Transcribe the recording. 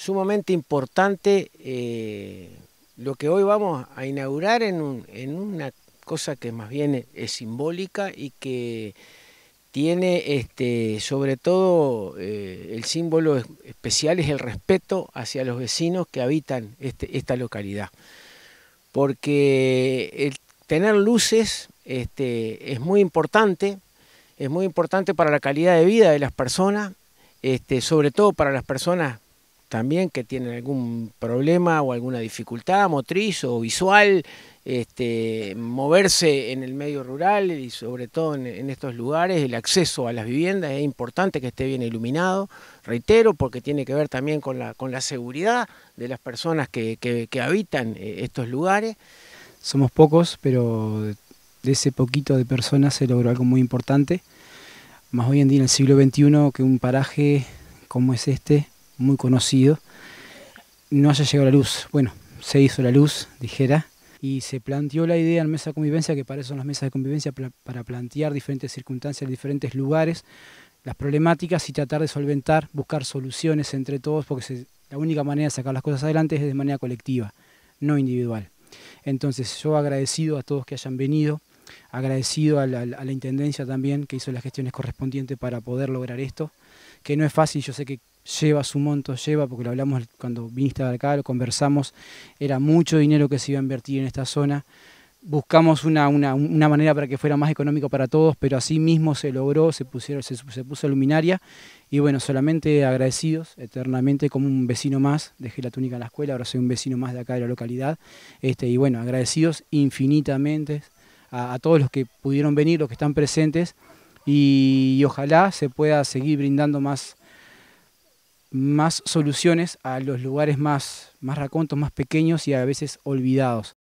sumamente importante eh, lo que hoy vamos a inaugurar en, una cosa que más bien es simbólica y que tiene este, sobre todo eh, el símbolo especial es el respeto hacia los vecinos que habitan este, esta localidad. Porque el tener luces este, es muy importante, es muy importante para la calidad de vida de las personas, sobre todo para las personas también que tienen algún problema o alguna dificultad motriz o visual, este, moverse en el medio rural y sobre todo en, estos lugares, el acceso a las viviendas es importante que esté bien iluminado, reitero, porque tiene que ver también con la, con la seguridad de las personas que, que habitan eh, estos lugares. Somos pocos, pero de ese poquito de personas se logró algo muy importante. Más hoy en día, en el siglo XXI, que un paraje como es este, muy conocido, no haya llegado a la luz. Bueno, se hizo la luz, dijera, y se planteó la idea en mesa de convivencia, que para eso son las mesas de convivencia, para plantear diferentes circunstancias, diferentes lugares, las problemáticas y tratar de solventar, buscar soluciones entre todos, porque la única manera de sacar las cosas adelante es de manera colectiva, no individual. Entonces yo agradecido a todos que hayan venido, agradecido a la, a la Intendencia también, que hizo las gestiones correspondientes para poder lograr esto, que no es fácil, yo sé que lleva su monto, lleva, porque lo hablamos cuando viniste acá, lo conversamos, era mucho dinero que se iba a invertir en esta zona. Buscamos una, manera para que fuera más económico para todos, pero así mismo se logró, se, pusieron, se, puso luminaria y bueno, solamente agradecidos eternamente como un vecino más, dejé la túnica en la escuela, ahora soy un vecino más de acá de la localidad, este, y bueno, agradecidos infinitamente a, todos los que pudieron venir, los que están presentes y ojalá se pueda seguir brindando más más soluciones a los lugares más, más racontos, más pequeños y a veces olvidados.